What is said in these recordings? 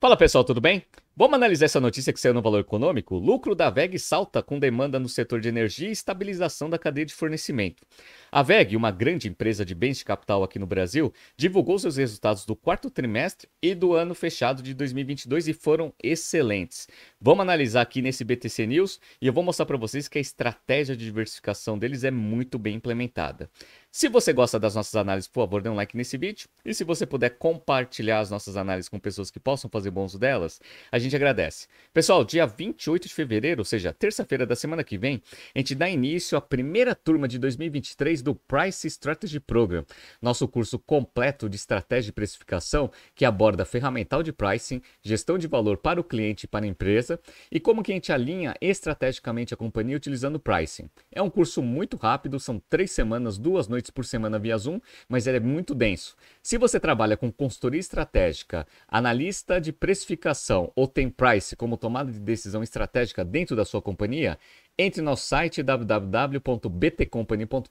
Fala pessoal, tudo bem? Vamos analisar essa notícia que saiu no valor econômico? Lucro da VEG salta com demanda no setor de energia e estabilização da cadeia de fornecimento. A VEG, uma grande empresa de bens de capital aqui no Brasil, divulgou seus resultados do quarto trimestre e do ano fechado de 2022 e foram excelentes. Vamos analisar aqui nesse BTC News e eu vou mostrar para vocês que a estratégia de diversificação deles é muito bem implementada. Se você gosta das nossas análises, por favor, dê um like nesse vídeo e se você puder compartilhar as nossas análises com pessoas que possam fazer bom uso delas, a gente gente agradece. Pessoal, dia 28 de fevereiro, ou seja, terça-feira da semana que vem, a gente dá início à primeira turma de 2023 do Price Strategy Program, nosso curso completo de estratégia e precificação que aborda ferramental de pricing, gestão de valor para o cliente e para a empresa e como que a gente alinha estrategicamente a companhia utilizando pricing. É um curso muito rápido, são três semanas, duas noites por semana via Zoom, mas ele é muito denso. Se você trabalha com consultoria estratégica, analista de precificação ou tem Price como tomada de decisão estratégica dentro da sua companhia, entre no nosso site www.btcompany.com.br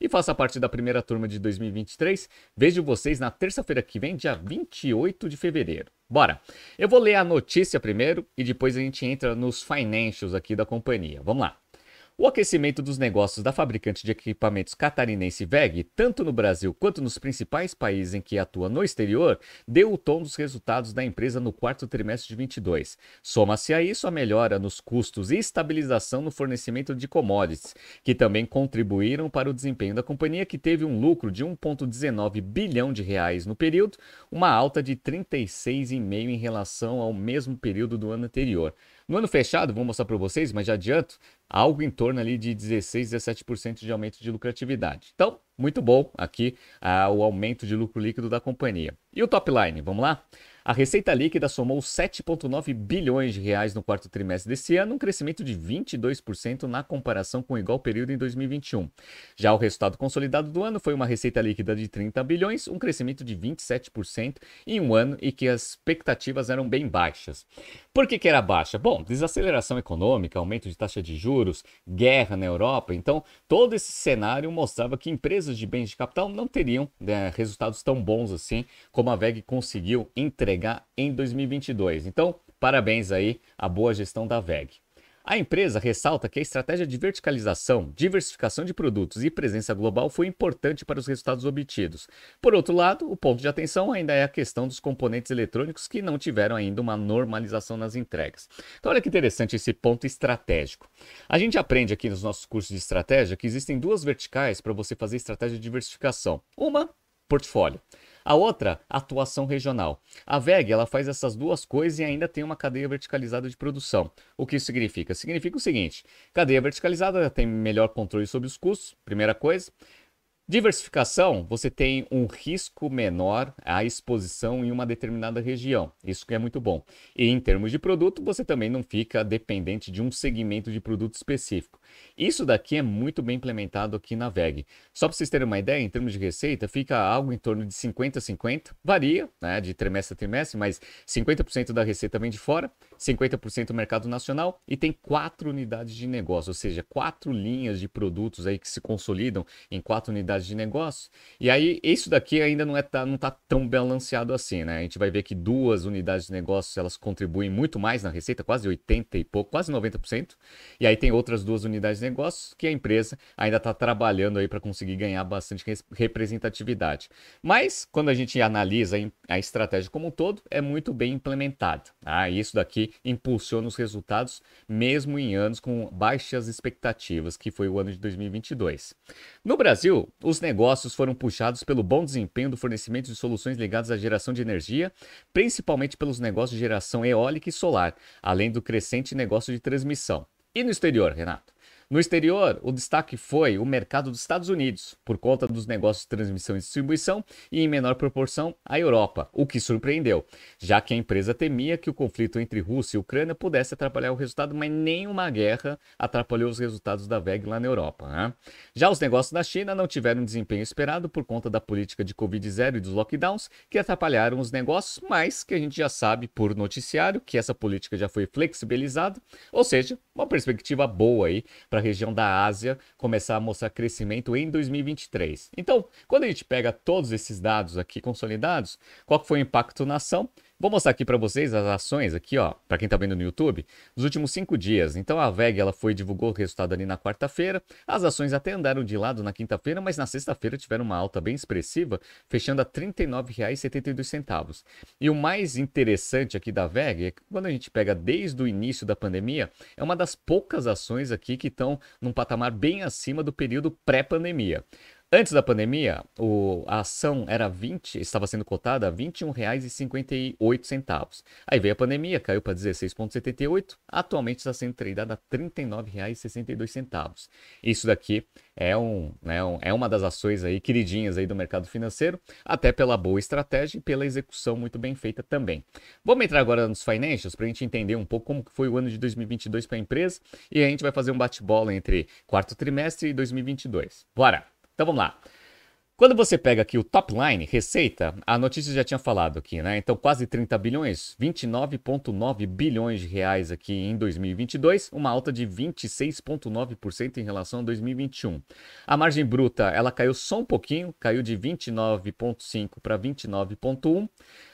e faça parte da primeira turma de 2023. Vejo vocês na terça-feira que vem, dia 28 de fevereiro. Bora! Eu vou ler a notícia primeiro e depois a gente entra nos financials aqui da companhia. Vamos lá! O aquecimento dos negócios da fabricante de equipamentos catarinense VEG, tanto no Brasil quanto nos principais países em que atua no exterior, deu o tom dos resultados da empresa no quarto trimestre de 22. Soma-se a isso a melhora nos custos e estabilização no fornecimento de commodities, que também contribuíram para o desempenho da companhia, que teve um lucro de 1,19 bilhão de reais no período, uma alta de 36,5 em relação ao mesmo período do ano anterior. No ano fechado, vou mostrar para vocês, mas já adianto, algo em torno ali de 16, 17% de aumento de lucratividade. Então, muito bom aqui ah, o aumento de lucro líquido da companhia. E o top line, vamos lá? A receita líquida somou 7,9 bilhões de reais no quarto trimestre desse ano, um crescimento de 22% na comparação com o igual período em 2021. Já o resultado consolidado do ano foi uma receita líquida de 30 bilhões, um crescimento de 27% em um ano e que as expectativas eram bem baixas. Por que, que era baixa? Bom, desaceleração econômica, aumento de taxa de juros, guerra na Europa. Então, todo esse cenário mostrava que empresas de bens de capital não teriam né, resultados tão bons assim como a VEG conseguiu entregar entregar em 2022. Então, parabéns aí à boa gestão da VEG. A empresa ressalta que a estratégia de verticalização, diversificação de produtos e presença global foi importante para os resultados obtidos. Por outro lado, o ponto de atenção ainda é a questão dos componentes eletrônicos que não tiveram ainda uma normalização nas entregas. Então, olha que interessante esse ponto estratégico. A gente aprende aqui nos nossos cursos de estratégia que existem duas verticais para você fazer estratégia de diversificação: uma, portfólio. A outra, atuação regional. A VEG ela faz essas duas coisas e ainda tem uma cadeia verticalizada de produção. O que isso significa? Significa o seguinte: cadeia verticalizada tem melhor controle sobre os custos, primeira coisa. Diversificação, você tem um risco menor à exposição em uma determinada região. Isso que é muito bom. E em termos de produto, você também não fica dependente de um segmento de produto específico. Isso daqui é muito bem implementado aqui na VEG. Só para vocês terem uma ideia, em termos de receita, fica algo em torno de 50 a 50, varia, né, de trimestre a trimestre, mas 50% da receita vem de fora, 50% do mercado nacional e tem quatro unidades de negócio, ou seja, quatro linhas de produtos aí que se consolidam em quatro unidades de negócio. E aí isso daqui ainda não é tá, não tá tão balanceado assim, né? A gente vai ver que duas unidades de negócio, elas contribuem muito mais na receita, quase 80 e pouco, quase 90%. E aí tem outras duas unidades oportunidades de negócios que a empresa ainda está trabalhando aí para conseguir ganhar bastante representatividade. Mas quando a gente analisa a estratégia como um todo, é muito bem implementada. Ah, tá? isso daqui impulsiona os resultados mesmo em anos com baixas expectativas, que foi o ano de 2022. No Brasil, os negócios foram puxados pelo bom desempenho do fornecimento de soluções ligadas à geração de energia, principalmente pelos negócios de geração eólica e solar, além do crescente negócio de transmissão. E no exterior, Renato? No exterior, o destaque foi o mercado dos Estados Unidos, por conta dos negócios de transmissão e distribuição, e em menor proporção a Europa, o que surpreendeu, já que a empresa temia que o conflito entre Rússia e Ucrânia pudesse atrapalhar o resultado, mas nenhuma guerra atrapalhou os resultados da VEG lá na Europa. Né? Já os negócios da China não tiveram desempenho esperado por conta da política de Covid-0 e dos lockdowns, que atrapalharam os negócios, mas que a gente já sabe por noticiário que essa política já foi flexibilizada, ou seja, uma perspectiva boa aí para região da Ásia começar a mostrar crescimento em 2023. Então, quando a gente pega todos esses dados aqui consolidados, qual foi o impacto na ação? Vou mostrar aqui para vocês as ações aqui, ó, para quem está vendo no YouTube, nos últimos cinco dias. Então a VEG ela foi divulgou o resultado ali na quarta-feira. As ações até andaram de lado na quinta-feira, mas na sexta-feira tiveram uma alta bem expressiva, fechando a R$ 39,72. E o mais interessante aqui da VEG é que quando a gente pega desde o início da pandemia, é uma das poucas ações aqui que estão num patamar bem acima do período pré-pandemia. Antes da pandemia, o, a ação era 20, estava sendo cotada a R$ 21,58. Aí veio a pandemia, caiu para 16,78. Atualmente está sendo tradeada a R$ 39,62. Isso daqui é, um, né, um, é uma das ações aí queridinhas aí do mercado financeiro, até pela boa estratégia e pela execução muito bem feita também. Vamos entrar agora nos financials para a gente entender um pouco como foi o ano de 2022 para a empresa e a gente vai fazer um bate-bola entre quarto trimestre e 2022. Bora! Então vamos lá. Quando você pega aqui o top line, receita, a notícia já tinha falado aqui, né? Então, quase 30 bilhões, 29,9 bilhões de reais aqui em 2022, uma alta de 26,9% em relação a 2021. A margem bruta, ela caiu só um pouquinho, caiu de 29,5 para 29,1.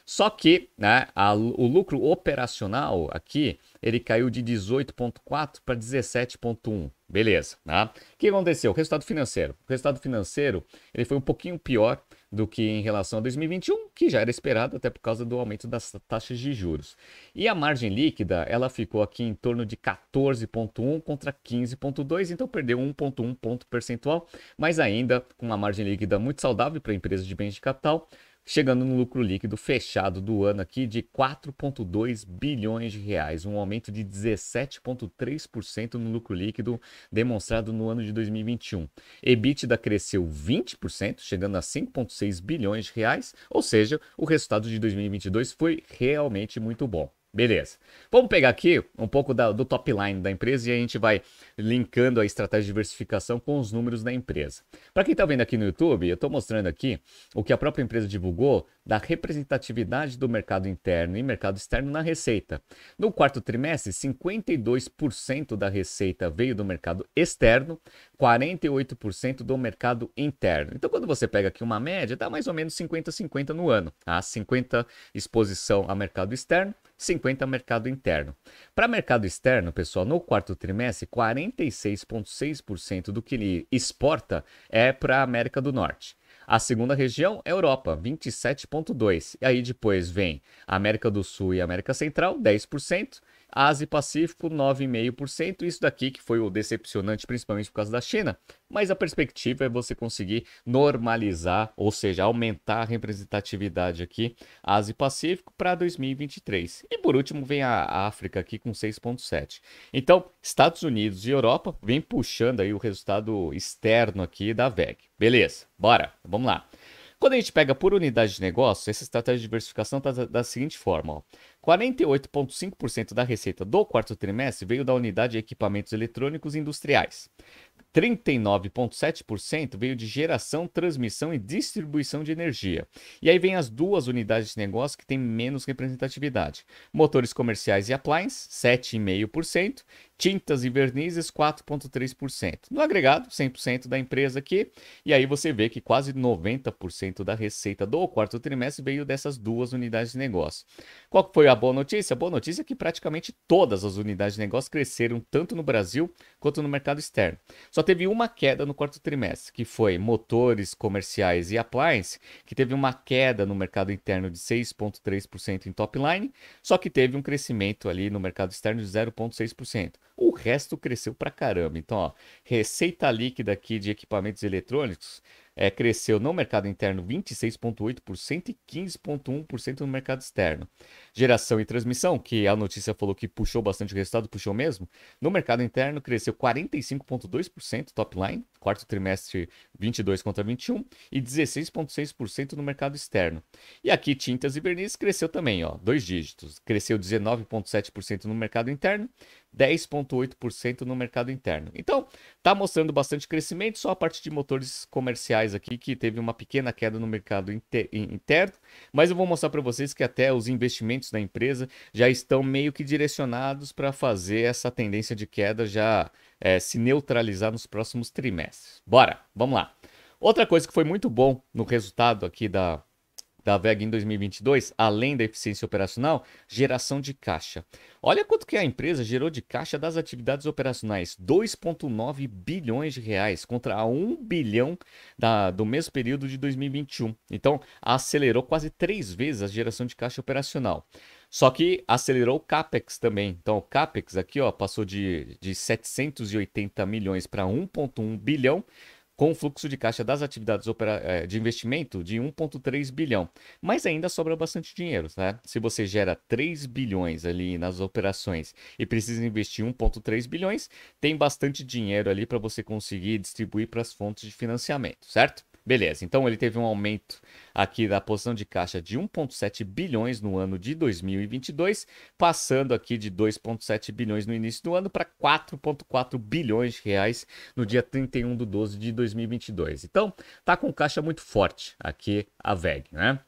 Só que né, a, o lucro operacional aqui, ele caiu de 18,4 para 17,1. Beleza, tá? O que aconteceu? O resultado financeiro. O resultado financeiro ele foi um pouquinho pior do que em relação a 2021, que já era esperado até por causa do aumento das taxas de juros. E a margem líquida, ela ficou aqui em torno de 14.1 contra 15.2, então perdeu 1.1 ponto percentual, mas ainda com uma margem líquida muito saudável para empresas de bens de capital chegando no lucro líquido fechado do ano aqui de 4,2 bilhões de reais, um aumento de 17,3% no lucro líquido demonstrado no ano de 2021. EBITDA cresceu 20%, chegando a 5,6 bilhões de reais, ou seja, o resultado de 2022 foi realmente muito bom. Beleza. Vamos pegar aqui um pouco da, do top line da empresa e a gente vai linkando a estratégia de diversificação com os números da empresa. Para quem está vendo aqui no YouTube, eu estou mostrando aqui o que a própria empresa divulgou da representatividade do mercado interno e mercado externo na receita. No quarto trimestre, 52% da receita veio do mercado externo, 48% do mercado interno. Então, quando você pega aqui uma média, dá mais ou menos 50-50 no ano. Tá? 50 exposição a mercado externo, 50 mercado interno. Para mercado externo, pessoal, no quarto trimestre, 46,6% do que ele exporta é para a América do Norte. A segunda região é Europa, 27,2%. E aí depois vem América do Sul e América Central, 10%. Ásia e Pacífico 9,5%. Isso daqui que foi o decepcionante, principalmente por causa da China. Mas a perspectiva é você conseguir normalizar, ou seja, aumentar a representatividade aqui Ásia e Pacífico para 2023. E por último vem a África aqui com 6,7. Então Estados Unidos e Europa vem puxando aí o resultado externo aqui da VEG. Beleza? Bora? Vamos lá. Quando a gente pega por unidade de negócio, essa estratégia de diversificação está da seguinte forma: ó. 48,5% da receita do quarto trimestre veio da unidade de equipamentos eletrônicos industriais. 39,7% veio de geração, transmissão e distribuição de energia. E aí vem as duas unidades de negócio que têm menos representatividade: motores comerciais e appliance, 7,5%, tintas e vernizes 4,3%. No agregado, 100% da empresa aqui. E aí você vê que quase 90% da receita do quarto trimestre veio dessas duas unidades de negócio. Qual foi a boa notícia? A boa notícia é que praticamente todas as unidades de negócio cresceram tanto no Brasil quanto no mercado externo. Só teve uma queda no quarto trimestre, que foi motores comerciais e appliance, que teve uma queda no mercado interno de 6,3% em top line, só que teve um crescimento ali no mercado externo de 0,6%. O resto cresceu pra caramba. Então, ó, receita líquida aqui de equipamentos eletrônicos é, cresceu no mercado interno 26,8% e 15,1% no mercado externo. Geração e transmissão, que a notícia falou que puxou bastante o resultado, puxou mesmo. No mercado interno, cresceu 45,2% top line, quarto trimestre 22 contra 21, e 16,6% no mercado externo. E aqui, tintas e verniz cresceu também, ó, dois dígitos. Cresceu 19,7% no mercado interno, 10,8% no mercado interno. Então, tá mostrando bastante crescimento, só a parte de motores comerciais aqui, que teve uma pequena queda no mercado interno, mas eu vou mostrar para vocês que até os investimentos da empresa já estão meio que direcionados para fazer essa tendência de queda já é, se neutralizar nos próximos trimestres. Bora, vamos lá. Outra coisa que foi muito bom no resultado aqui da da Vega em 2022, além da eficiência operacional, geração de caixa. Olha quanto que a empresa gerou de caixa das atividades operacionais, 2,9 bilhões de reais contra 1 bilhão da, do mesmo período de 2021. Então, acelerou quase três vezes a geração de caixa operacional. Só que acelerou o CAPEX também. Então, o CAPEX aqui ó, passou de, de 780 milhões para 1,1 bilhão com o fluxo de caixa das atividades é, de investimento de 1,3 bilhão. Mas ainda sobra bastante dinheiro, né? Se você gera 3 bilhões ali nas operações e precisa investir 1,3 bilhões, tem bastante dinheiro ali para você conseguir distribuir para as fontes de financiamento, certo? Beleza, então ele teve um aumento aqui da posição de caixa de 1,7 bilhões no ano de 2022, passando aqui de 2,7 bilhões no início do ano para 4,4 bilhões de reais no dia 31 de 12 de 2022. Então, tá com caixa muito forte aqui a VEG, né?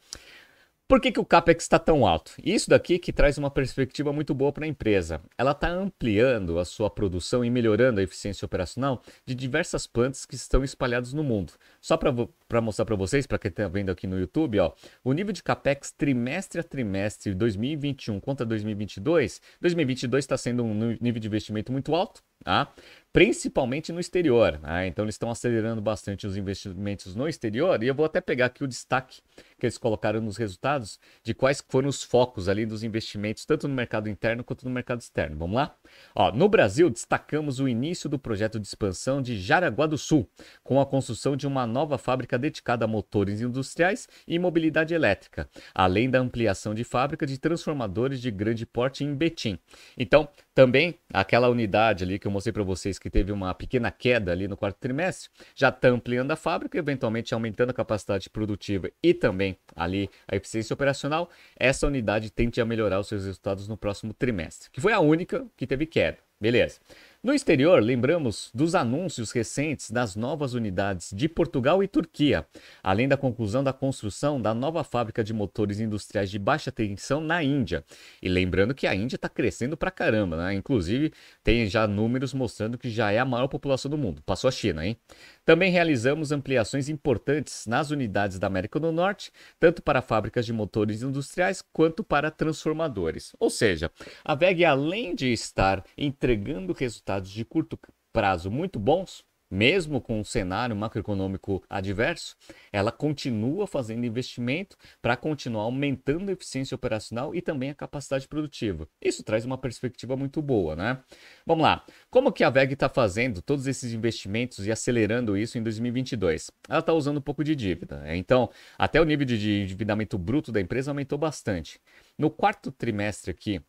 Por que, que o CAPEX está tão alto? Isso daqui que traz uma perspectiva muito boa para a empresa. Ela está ampliando a sua produção e melhorando a eficiência operacional de diversas plantas que estão espalhadas no mundo. Só para mostrar para vocês, para quem está vendo aqui no YouTube, ó, o nível de CAPEX trimestre a trimestre 2021 contra 2022, 2022 está sendo um nível de investimento muito alto, tá? principalmente no exterior. Né? Então eles estão acelerando bastante os investimentos no exterior e eu vou até pegar aqui o destaque que eles colocaram nos resultados de quais foram os focos ali dos investimentos tanto no mercado interno quanto no mercado externo. Vamos lá? Ó, no Brasil destacamos o início do projeto de expansão de Jaraguá do Sul com a construção de uma nova fábrica dedicada a motores industriais e mobilidade elétrica, além da ampliação de fábrica de transformadores de grande porte em Betim. Então também aquela unidade ali que eu mostrei para vocês que teve uma pequena queda ali no quarto trimestre, já está ampliando a fábrica, eventualmente aumentando a capacidade produtiva e também ali a eficiência operacional, essa unidade tende a melhorar os seus resultados no próximo trimestre, que foi a única que teve queda. Beleza. No exterior, lembramos dos anúncios recentes das novas unidades de Portugal e Turquia, além da conclusão da construção da nova fábrica de motores industriais de baixa tensão na Índia. E lembrando que a Índia está crescendo pra caramba, né? Inclusive, tem já números mostrando que já é a maior população do mundo. Passou a China, hein? Também realizamos ampliações importantes nas unidades da América do Norte, tanto para fábricas de motores industriais quanto para transformadores. Ou seja, a VEG, além de estar entregando resultados de curto prazo muito bons, mesmo com um cenário macroeconômico adverso, ela continua fazendo investimento para continuar aumentando a eficiência operacional e também a capacidade produtiva. Isso traz uma perspectiva muito boa, né? Vamos lá. Como que a VEG está fazendo todos esses investimentos e acelerando isso em 2022? Ela está usando um pouco de dívida. Né? Então, até o nível de endividamento bruto da empresa aumentou bastante. No quarto trimestre aqui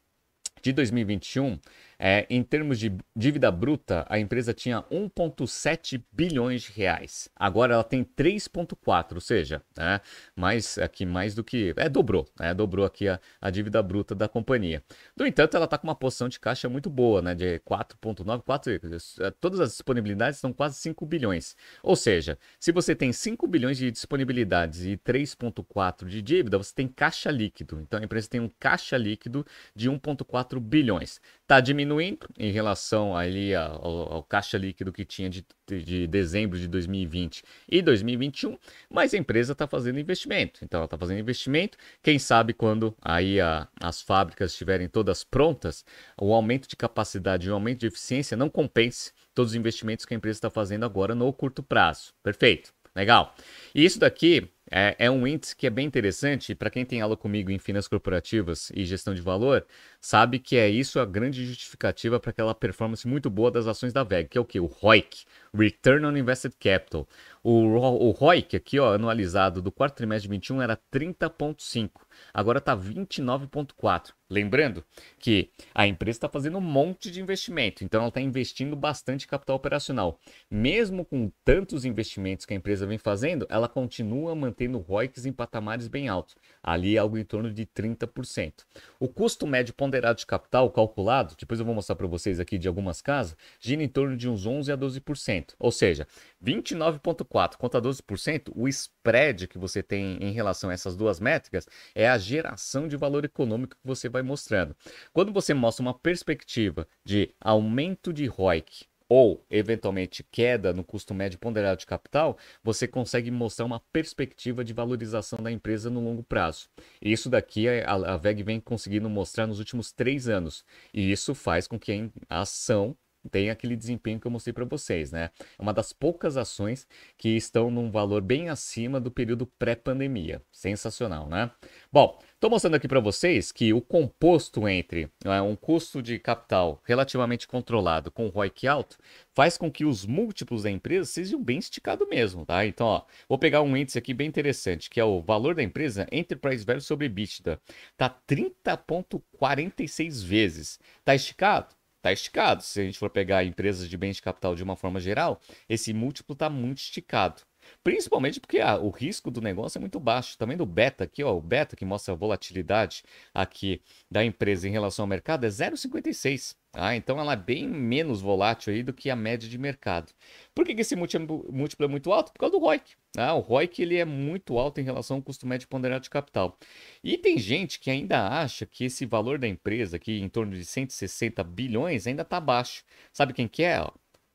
de 2021, é, em termos de dívida bruta, a empresa tinha 1,7 bilhões de reais. Agora ela tem 3,4, ou seja, né, mais aqui mais do que. É, dobrou, né, dobrou aqui a, a dívida bruta da companhia. No entanto, ela está com uma posição de caixa muito boa, né, de 4,9, 4, é, todas as disponibilidades são quase 5 bilhões. Ou seja, se você tem 5 bilhões de disponibilidades e 3,4 de dívida, você tem caixa líquido. Então a empresa tem um caixa líquido de 1,4 bilhões está diminuindo em relação ali ao, ao, caixa líquido que tinha de, de dezembro de 2020 e 2021, mas a empresa está fazendo investimento. Então ela está fazendo investimento. Quem sabe quando aí a, as fábricas estiverem todas prontas, o aumento de capacidade e o aumento de eficiência não compense todos os investimentos que a empresa está fazendo agora no curto prazo. Perfeito. Legal. E isso daqui é, é um índice que é bem interessante, para quem tem aula comigo em finanças corporativas e gestão de valor, sabe que é isso a grande justificativa para aquela performance muito boa das ações da VEG, que é o que? O ROIC, Return on Invested Capital. O, o ROIC aqui, ó, anualizado do quarto trimestre de 21 era 30.5, agora está 29.4. Lembrando que a empresa está fazendo um monte de investimento, então ela está investindo bastante capital operacional. Mesmo com tantos investimentos que a empresa vem fazendo, ela continua mantendo ROICs em patamares bem altos, ali algo em torno de 30%. O custo médio ponderado de capital calculado, depois eu vou mostrar para vocês aqui de algumas casas, gira em torno de uns 11 a 12%. 12%. Ou seja, 29,4% contra 12%, o spread que você tem em relação a essas duas métricas é a geração de valor econômico que você vai mostrando. Quando você mostra uma perspectiva de aumento de ROIC ou eventualmente queda no custo médio ponderado de capital, você consegue mostrar uma perspectiva de valorização da empresa no longo prazo. Isso daqui é, a, a VEG vem conseguindo mostrar nos últimos três anos, e isso faz com que a ação tem aquele desempenho que eu mostrei para vocês, né? É uma das poucas ações que estão num valor bem acima do período pré-pandemia. Sensacional, né? Bom, estou mostrando aqui para vocês que o composto entre né, um custo de capital relativamente controlado com o ROIC alto faz com que os múltiplos da empresa sejam bem esticados mesmo, tá? Então, ó, vou pegar um índice aqui bem interessante, que é o valor da empresa Enterprise Value sobre EBITDA. Tá 30.46 vezes. Tá esticado? tá esticado. Se a gente for pegar empresas de bens de capital de uma forma geral, esse múltiplo está muito esticado. Principalmente porque ah, o risco do negócio é muito baixo. Também do beta aqui, ó, o beta que mostra a volatilidade aqui da empresa em relação ao mercado é 0,56. Ah, tá? então ela é bem menos volátil aí do que a média de mercado. Por que, que esse múltiplo é muito alto? Por causa do ROIC. Ah, o ROIC ele é muito alto em relação ao custo médio ponderado de capital. E tem gente que ainda acha que esse valor da empresa, aqui em torno de 160 bilhões, ainda está baixo. Sabe quem que é?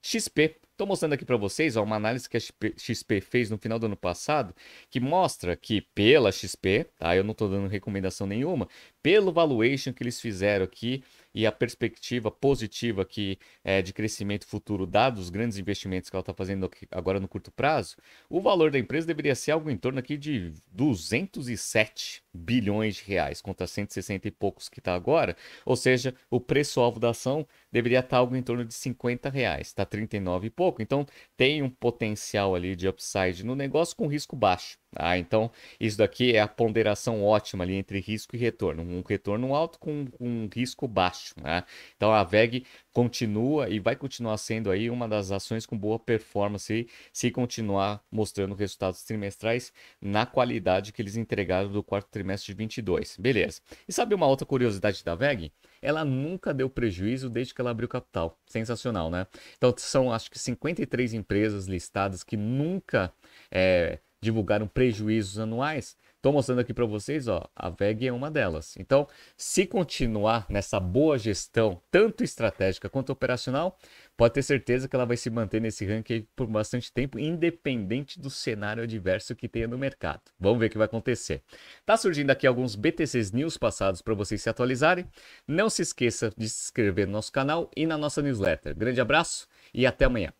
XP. Estou mostrando aqui para vocês ó, uma análise que a XP fez no final do ano passado, que mostra que pela XP, tá? Eu não estou dando recomendação nenhuma, pelo valuation que eles fizeram aqui e a perspectiva positiva aqui é, de crescimento futuro, dados os grandes investimentos que ela está fazendo agora no curto prazo, o valor da empresa deveria ser algo em torno aqui de 207 bilhões de reais contra 160 e poucos que está agora. Ou seja, o preço-alvo da ação deveria estar tá algo em torno de 50 reais, está 39 e pouco. Então tem um potencial ali de upside no negócio com risco baixo. Ah, então isso daqui é a ponderação ótima ali entre risco e retorno. Um retorno alto com um risco baixo. Né? Então a VEG continua e vai continuar sendo aí uma das ações com boa performance se continuar mostrando resultados trimestrais na qualidade que eles entregaram do quarto trimestre de 22. Beleza. E sabe uma outra curiosidade da VEG? Ela nunca deu prejuízo desde que ela abriu capital. Sensacional, né? Então são acho que 53 empresas listadas que nunca é, divulgaram prejuízos anuais Estou mostrando aqui para vocês, ó, a VEG é uma delas. Então, se continuar nessa boa gestão, tanto estratégica quanto operacional, pode ter certeza que ela vai se manter nesse ranking por bastante tempo, independente do cenário adverso que tenha no mercado. Vamos ver o que vai acontecer. Tá surgindo aqui alguns BTCs News passados para vocês se atualizarem. Não se esqueça de se inscrever no nosso canal e na nossa newsletter. Grande abraço e até amanhã.